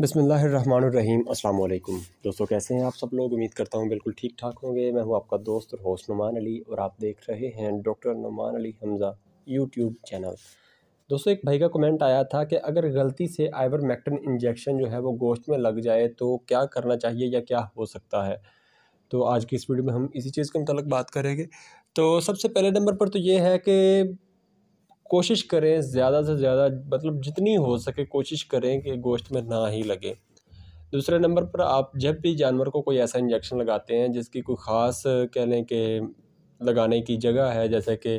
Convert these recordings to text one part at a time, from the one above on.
बसमीम् अल्लाम दोस्तों कैसे हैं आप सब लोग उम्मीद करता हूँ बिल्कुल ठीक ठाक होंगे मैं हूँ आपका दोस्त और होस्ट नुमान अली और आप देख रहे हैं doctor Numan Ali Hamza YouTube channel दोस्तों एक भाई का कमेंट आया था कि अगर गलती से मैक्टन इंजेक्शन जो है वो गोश्त में लग जाए तो क्या करना चाहिए या क्या हो सकता है तो आज की इस वीडियो में हम इसी चीज़ के मतलब बात करेंगे तो सबसे पहले नंबर पर तो ये है कि कोशिश करें ज़्यादा से ज़्यादा मतलब जितनी हो सके कोशिश करें कि गोश्त में ना ही लगे दूसरे नंबर पर आप जब भी जानवर को कोई ऐसा इंजेक्शन लगाते हैं जिसकी कोई ख़ास कह लें कि लगाने की जगह है जैसे कि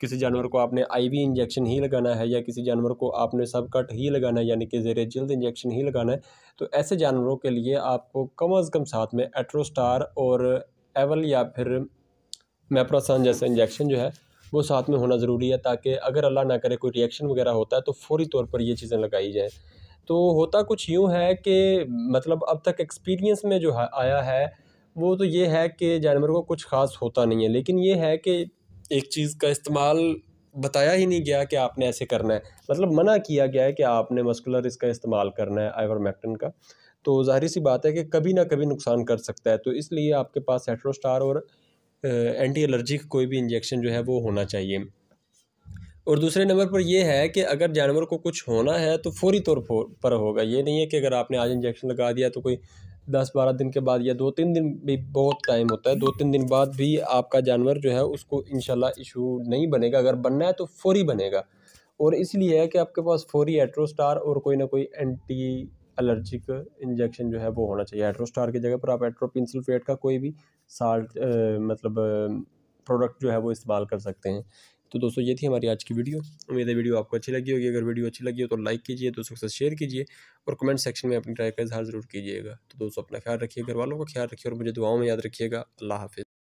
किसी जानवर को आपने आईवी इंजेक्शन ही लगाना है या किसी जानवर को आपने सब कट ही लगाना है यानी कि ज़ेर जल्द इंजेक्शन ही लगाना है तो ऐसे जानवरों के लिए आपको कम अज़ कम साथ में एट्रोस्टार और एवल या फिर मेप्रोसान जैसे इंजेक्शन जो है वो साथ में होना ज़रूरी है ताकि अगर अल्लाह ना करे कोई रिएक्शन वगैरह होता है तो फौरी तौर पर ये चीज़ें लगाई जाएँ तो होता कुछ यूँ है कि मतलब अब तक एक्सपीरियंस में जो आया है वो तो ये है कि जानवर को कुछ ख़ास होता नहीं है लेकिन ये है कि एक चीज़ का इस्तेमाल बताया ही नहीं गया कि आपने ऐसे करना है मतलब मना किया गया है कि आपने मस्कुलर इसका इस्तेमाल करना है मैक्टन का तो जाहिर सी बात है कि कभी ना कभी नुकसान कर सकता है तो इसलिए आपके पास हेट्रोस्टार और एंटी एलर्जिक कोई भी इंजेक्शन जो है वो होना चाहिए और दूसरे नंबर पर यह है कि अगर जानवर को कुछ होना है तो फौरी तौर पर होगा ये नहीं है कि अगर आपने आज इंजेक्शन लगा दिया तो कोई दस बारह दिन के बाद या दो तीन दिन भी बहुत टाइम होता है दो तीन दिन बाद भी आपका जानवर जो है उसको इन इशू नहीं बनेगा अगर बनना है तो फौरी बनेगा और इसलिए है कि आपके पास फौरी एट्रोस्टार और कोई ना कोई एंटी एलर्जिक इंजेक्शन जो है वो होना चाहिए एट्रोस्टार की जगह पर आप एट्रोपिन सल्फेट का कोई भी साल्ट मतलब प्रोडक्ट जो है वो इस्तेमाल कर सकते हैं तो दोस्तों ये थी हमारी आज की वीडियो उम्मीद है वीडियो आपको अच्छी लगी होगी अगर वीडियो अच्छी लगी हो तो लाइक कीजिए दोस्तों के साथ शेयर कीजिए और कमेंट सेक्शन में अपनी ट्राई का इजहार जरूर कीजिएगा तो दोस्तों अपना ख्याल रखिए घर वालों का ख्याल रखिए और मुझे दुआओं में याद रखिएगा अल्लाह हाफिज़